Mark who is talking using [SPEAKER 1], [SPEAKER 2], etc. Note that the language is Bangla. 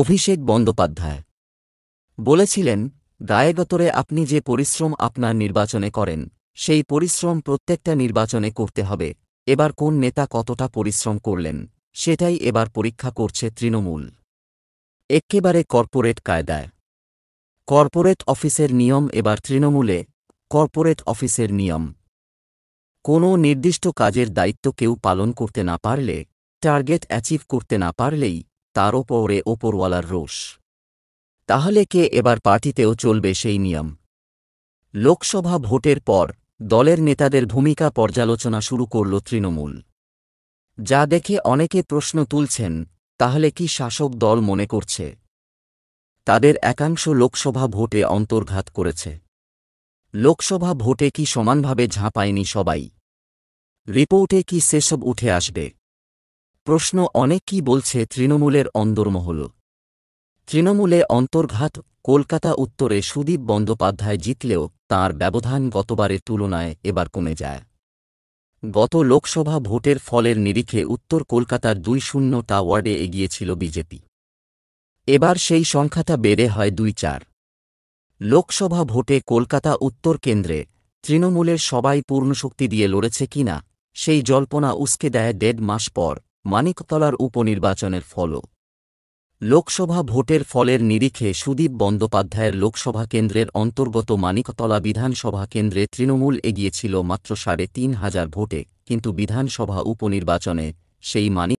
[SPEAKER 1] অভিষেক বন্দ্যোপাধ্যায় বলেছিলেন দায়েগতরে আপনি যে পরিশ্রম আপনার নির্বাচনে করেন সেই পরিশ্রম প্রত্যেকটা নির্বাচনে করতে হবে এবার কোন নেতা কতটা পরিশ্রম করলেন সেটাই এবার পরীক্ষা করছে তৃণমূল একেবারে কর্পোরেট কায়দায় কর্পোরেট অফিসের নিয়ম এবার তৃণমূলে কর্পোরেট অফিসের নিয়ম কোনো নির্দিষ্ট কাজের দায়িত্ব কেউ পালন করতে না পারলে টার্গেট অ্যাচিভ করতে না পারলেই তার ওপরে ওপরওয়ালার রোষ তাহলে কে এবার পার্টিতেও চলবে সেই নিয়ম লোকসভা ভোটের পর দলের নেতাদের ভূমিকা পর্যালোচনা শুরু করল তৃণমূল যা দেখে অনেকে প্রশ্ন তুলছেন তাহলে কি শাসক দল মনে করছে তাদের একাংশ লোকসভা ভোটে অন্তর্ঘাত করেছে লোকসভা ভোটে কি সমানভাবে ঝাঁপায়নি সবাই রিপোর্টে কি সেসব উঠে আসবে প্রশ্ন অনেক কি বলছে তৃণমূলের অন্দরমহল তৃণমূলে অন্তর্ঘাত কলকাতা উত্তরে সুদীপ বন্দ্যোপাধ্যায় জিতলেও তার ব্যবধান গতবারের তুলনায় এবার কমে যায় গত লোকসভা ভোটের ফলের নিরিখে উত্তর কলকাতার দুই শূন্যটা ওয়ার্ডে এগিয়েছিল বিজেপি এবার সেই সংখ্যাটা বেড়ে হয় দুই চার লোকসভা ভোটে কলকাতা উত্তর কেন্দ্রে তৃণমূলের সবাই পূর্ণশক্তি দিয়ে লড়েছে কিনা সেই জল্পনা উস্কে দেয় দেড় মাস পর মানিকতলার উপনির্বাচনের ফলও লোকসভা ভোটের ফলের নিরিখে সুদীপ বন্দ্যোপাধ্যায়ের লোকসভা কেন্দ্রের অন্তর্গত মানিকতলা বিধানসভা কেন্দ্রে তৃণমূল এগিয়েছিল মাত্র সাড়ে তিন হাজার ভোটে কিন্তু বিধানসভা উপনির্বাচনে সেই মানিক